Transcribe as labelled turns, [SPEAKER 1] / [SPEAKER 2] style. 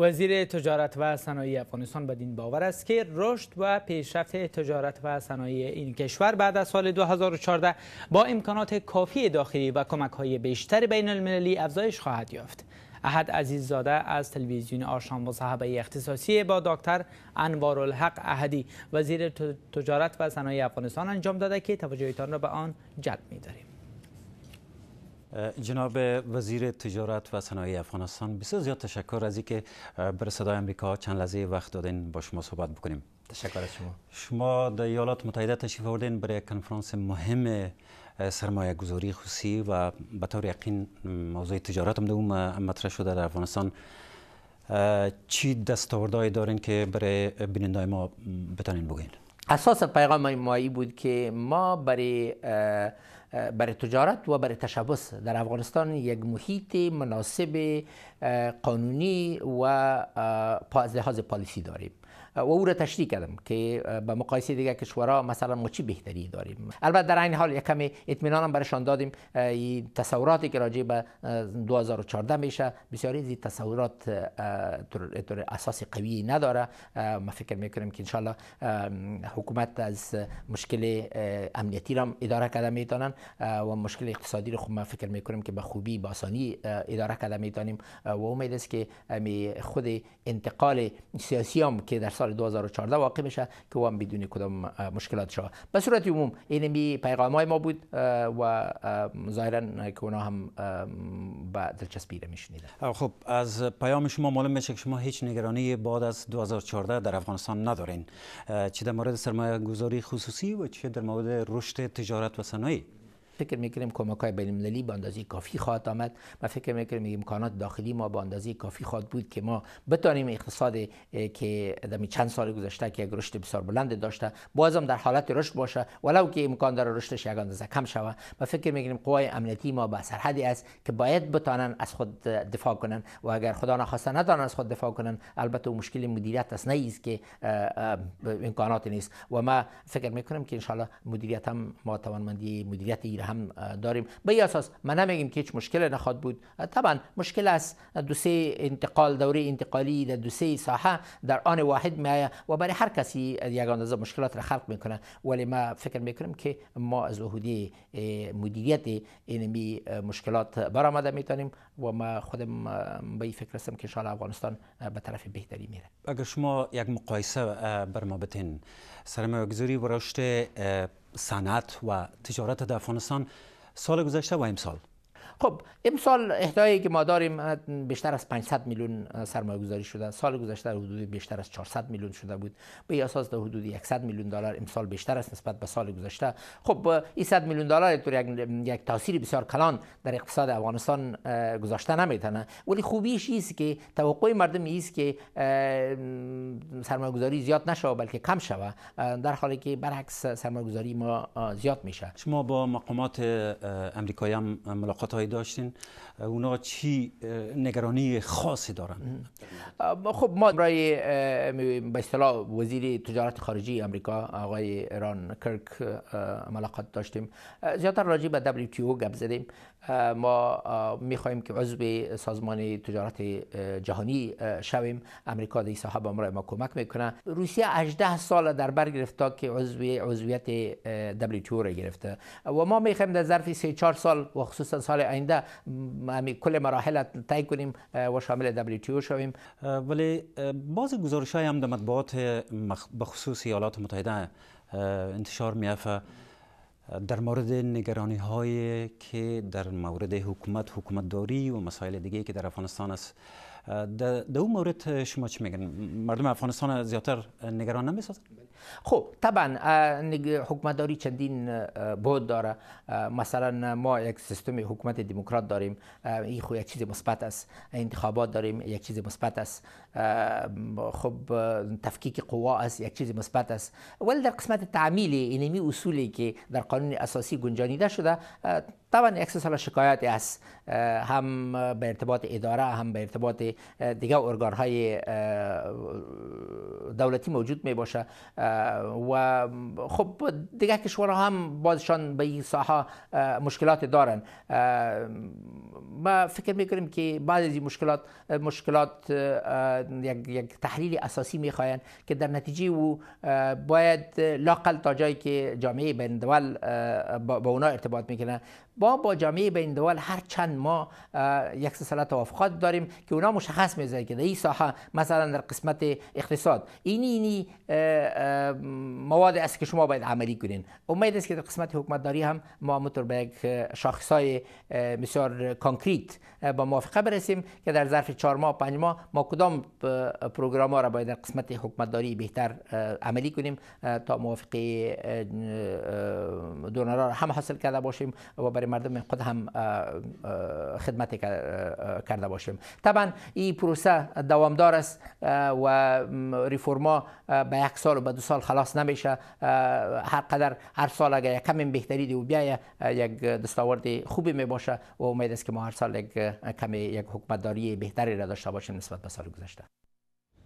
[SPEAKER 1] وزیر تجارت و صنایع افغانستان بدین باور است که رشد و پیشرفت تجارت و صنایع این کشور بعد از سال 2014 با امکانات کافی داخلی و کمک های بیشتر بین المللی افزایش خواهد یافت. احد عزیززاده از تلویزیون آشان و صحبه اختصاصی با دکتر انوارالحق احدی وزیر تجارت و صنایع افغانستان انجام داده که توجهتان را به آن جلب داریم.
[SPEAKER 2] جناب وزیر تجارت و صنایع افغانستان بسیار زیاد تشکر از اینکه بر صدای امریکا چند لحظه وقت دادین با شما صحبت بکنیم تشکر از شما شما در ایالات متحده تشریف آوردین برای کنفرانس مهم سرمایه گذاری خصوصی و به طور یقین موضوع تجارت هم مطرح شده در افغانستان چی دستاوردهایی دارین که برای بینندای ما بتانین بگین
[SPEAKER 1] اساس پیغام مایی بود که ما برای برای تجارت و برای تشبس در افغانستان یک محیط مناسب قانونی و از لحاظ پالیسی داریم و او را تشریح کردم که به مقایسه دیگر کشورها مثلا ما چی بهتری داریم البته در این حال یک کم اطمینان هم برشان دادیم تصوراتی که راجع به 2014 میشه بسیاری از تصورات طور اساس قوی نداره ما فکر میکنیم که انشالله حکومت از مشکل امنیتی را اداره کرده میتونن و مشکل اقتصادی رو خب ما فکر میکنیم که به خوبی به آسانی اداره کرده میتونیم و امید است که خود انتقال سیاسی هم که که در سال 2014 واقع میشه که هم بدون
[SPEAKER 2] کدام مشکلات شد
[SPEAKER 1] به صورت عموم این می پیغام های ما بود و ظاهرا که اونا هم با دلچسپی را میشنیدن
[SPEAKER 2] خب از پیام شما معلوم میشه که شما هیچ نگرانی بعد از 2014 در افغانستان ندارین چه در مورد سرمایه گذاری خصوصی و چه در مورد رشد تجارت و صنایع فکر میکنیم کمک
[SPEAKER 1] های بین المللی به اندازه کافی خواهد آمد و فکر میکنیم امکانات داخلی ما به اندازه کافی خواهد بود که ما بتانیم اقتصاد که دمی چند سال گذشته که یک رشد بسیار بلند داشته بازم در حالت رشد باشه ولو که امکان داره رشدش یک اندازه کم شوه و فکر میکنیم قوای امنیتی ما به سرحدی است که باید بتانن از خود دفاع کنن و اگر خدا نخواسته ندانن از خود دفاع کنن البته مشکل مدیریت است نه که امکانات نیست و ما فکر میکنیم که انشالله مدیریت هم ما توانمندی مدیریت ایران هم داریم به این اساس من نمیگیم که هیچ مشکل نخواد بود طبعا مشکل است دو سه انتقال دوره انتقالی در دو سه ساحه در آن واحد می و برای هر کسی یک مشکلات را خلق میکنند. ولی ما فکر میکنیم که ما از عهده مدیریت اینمی مشکلات برآمده میتونیم و ما خودم به این فکر هستم که انشاءالله افغانستان به طرف بهتری میره
[SPEAKER 2] اگر شما یک مقایسه بر ما بتین سرمایه‌گذاری براشته صنعت و تجارت در افغانستان سال گذشته و امسال
[SPEAKER 1] خب امسال اهدایی که ما داریم بیشتر از 500 میلیون سرمایه گذاری شده سال گذشته حدود بیشتر از 400 میلیون شده بود به اساس در حدود 100 میلیون دلار امسال بیشتر است نسبت به سال گذشته خب این 100 میلیون دلار یک, یک تاثیر بسیار کلان در اقتصاد افغانستان گذاشته نمیتونه ولی خوبیش است که توقع مردم است که سرمایه گذاری زیاد نشه بلکه کم شوه در حالی که برعکس سرمایه گذاری ما زیاد میشه
[SPEAKER 2] شما با مقامات امریکایی هم ملاقات همسایه داشتین اونا چی نگرانی خاصی دارن
[SPEAKER 1] خب ما برای به اصطلاح وزیر تجارت خارجی امریکا آقای ایران کرک ملاقات داشتیم زیادتر راجع به WTO گپ زدیم ما میخواهیم که عضو سازمان تجارت جهانی شویم امریکا در صاحب ما ما کمک میکنه روسیه 18 سال در بر گرفت تا که عضو عضویت WTO را گرفته و ما میخوایم در ظرف 3 4 سال و خصوصا سال آینده کل مراحل طی کنیم و شامل دبلیو شویم
[SPEAKER 2] ولی بعض گزارش های هم در مطبوعات بخصوص ایالات متحده انتشار میافه در مورد نگرانی های که در مورد حکومت حکومتداری و مسائل دیگه که در افغانستان است در اون مورد شما چی میگن مردم افغانستان زیاتر نگران نمیسازن خب
[SPEAKER 1] طبعا حکمداری چندین بود داره مثلا ما یک سیستم حکومت دموکرات داریم این خو یک چیز مثبت است انتخابات داریم یک چیز مثبت است خب تفکیک قوا است یک چیز مثبت است ولی در قسمت تعمیل اینمی اصولی که در قانون اساسی گنجانیده شده طبعا یک سال شکایتی است هم به ارتباط اداره هم به ارتباط دیگه ارگان های دولتی موجود می باشه و خب دیگه کشورها هم بازشان به این ساحه مشکلات دارن ما فکر می کنیم که بعد از این مشکلات مشکلات یک, یک تحلیل اساسی می که در نتیجه او باید لاقل تا جایی که جامعه بین دول با اونا ارتباط میکنه با با جامعه بین دول هر چند ما یک سلسله توافقات داریم که اونا مشخص میذاره که در این ساحه مثلا در قسمت اقتصاد اینی اینی مواد است که شما باید عملی کنین امید است که در قسمت حکومتداری هم ما متور به یک بسیار کانکریت با موافقه برسیم که در ظرف چهار ماه پنج ماه ما کدام پروگرام ها را باید در قسمت حکومتداری بهتر عملی کنیم تا موافقه دونرها هم حاصل کرده باشیم و برای مردم خود هم خدمت کرده باشیم طبعا این پروسه دوامدار است و ریفورما به یک سال و به دو سال خلاص نمیشه هر قدر هر سال اگر یک کمی بهتری دیو و یک دستاورد خوبی می و امید است که ما هر سال یک کمی یک حکومتداری بهتری را داشته باشیم نسبت به سال گذشته